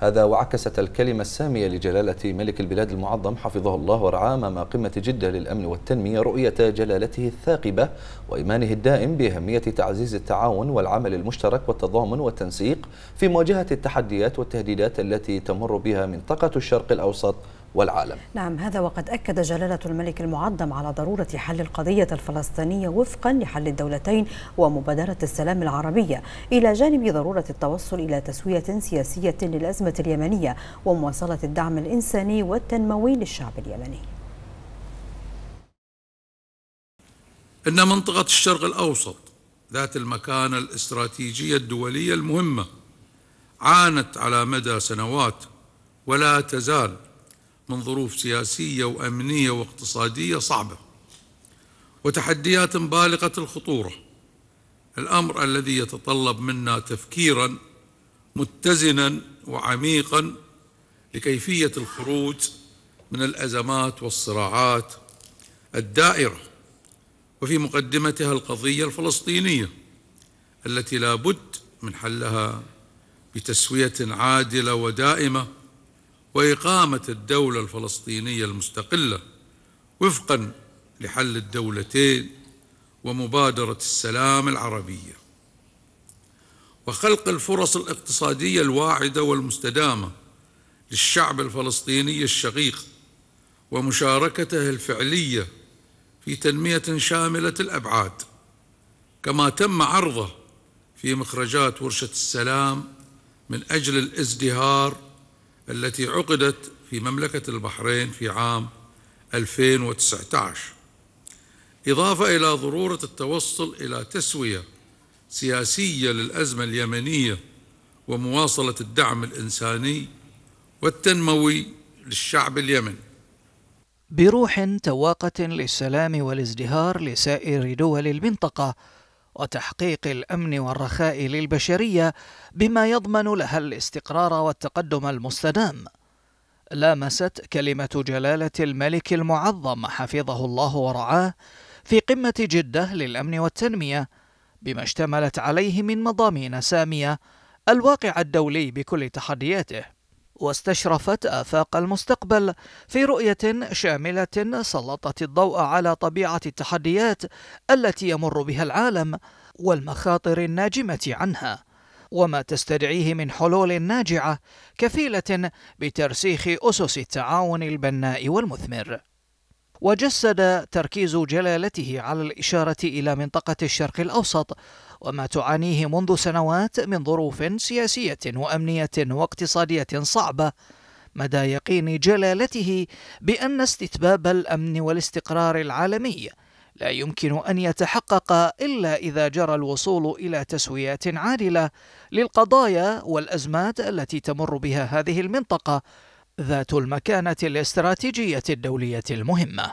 هذا وعكست الكلمة السامية لجلالة ملك البلاد المعظم حفظه الله ورعاه أمام قمة جدة للأمن والتنمية رؤية جلالته الثاقبة وإيمانه الدائم بأهمية تعزيز التعاون والعمل المشترك والتضامن والتنسيق في مواجهة التحديات والتهديدات التي تمر بها منطقة الشرق الأوسط والعالم نعم هذا وقد أكد جلالة الملك المعظم على ضرورة حل القضية الفلسطينية وفقا لحل الدولتين ومبادرة السلام العربية إلى جانب ضرورة التوصل إلى تسوية سياسية للأزمة اليمنية ومواصلة الدعم الإنساني والتنموي للشعب اليمني إن منطقة الشرق الأوسط ذات المكانة الاستراتيجية الدولية المهمة عانت على مدى سنوات ولا تزال من ظروف سياسية وأمنية واقتصادية صعبة وتحديات بالغة الخطورة الأمر الذي يتطلب منا تفكيرا متزنا وعميقا لكيفية الخروج من الأزمات والصراعات الدائرة وفي مقدمتها القضية الفلسطينية التي لا بد من حلها بتسوية عادلة ودائمة وإقامة الدولة الفلسطينية المستقلة وفقا لحل الدولتين ومبادرة السلام العربية وخلق الفرص الاقتصادية الواعدة والمستدامة للشعب الفلسطيني الشقيق ومشاركته الفعلية في تنمية شاملة الأبعاد كما تم عرضه في مخرجات ورشة السلام من أجل الازدهار التي عقدت في مملكة البحرين في عام 2019 إضافة إلى ضرورة التوصل إلى تسوية سياسية للأزمة اليمنية ومواصلة الدعم الإنساني والتنموي للشعب اليمني بروح تواقة للسلام والازدهار لسائر دول المنطقة وتحقيق الامن والرخاء للبشريه بما يضمن لها الاستقرار والتقدم المستدام لامست كلمه جلاله الملك المعظم حفظه الله ورعاه في قمه جده للامن والتنميه بما اشتملت عليه من مضامين ساميه الواقع الدولي بكل تحدياته واستشرفت آفاق المستقبل في رؤية شاملة سلطت الضوء على طبيعة التحديات التي يمر بها العالم والمخاطر الناجمة عنها وما تستدعيه من حلول ناجعة كفيلة بترسيخ أسس التعاون البناء والمثمر وجسد تركيز جلالته على الإشارة إلى منطقة الشرق الأوسط وما تعانيه منذ سنوات من ظروف سياسية وأمنية واقتصادية صعبة مدى يقين جلالته بأن استتباب الأمن والاستقرار العالمي لا يمكن أن يتحقق إلا إذا جرى الوصول إلى تسويات عادلة للقضايا والأزمات التي تمر بها هذه المنطقة ذات المكانة الاستراتيجية الدولية المهمة.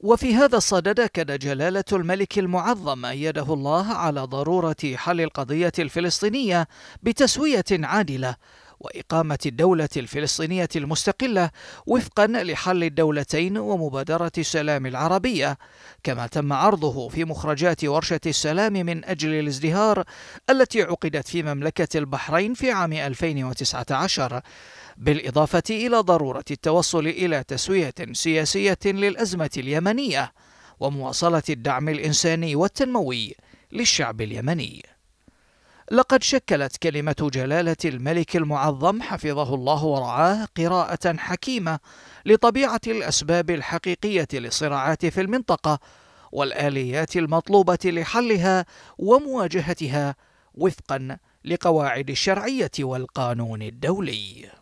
وفي هذا الصدد أكد جلالة الملك المعظم أيده الله على ضرورة حل القضية الفلسطينية بتسوية عادلة وإقامة الدولة الفلسطينية المستقلة وفقا لحل الدولتين ومبادرة السلام العربية كما تم عرضه في مخرجات ورشة السلام من أجل الازدهار التي عقدت في مملكة البحرين في عام 2019 بالإضافة إلى ضرورة التوصل إلى تسوية سياسية للأزمة اليمنية ومواصلة الدعم الإنساني والتنموي للشعب اليمني لقد شكلت كلمة جلالة الملك المعظم حفظه الله ورعاه قراءة حكيمة لطبيعة الأسباب الحقيقية للصراعات في المنطقة والآليات المطلوبة لحلها ومواجهتها وفقا لقواعد الشرعية والقانون الدولي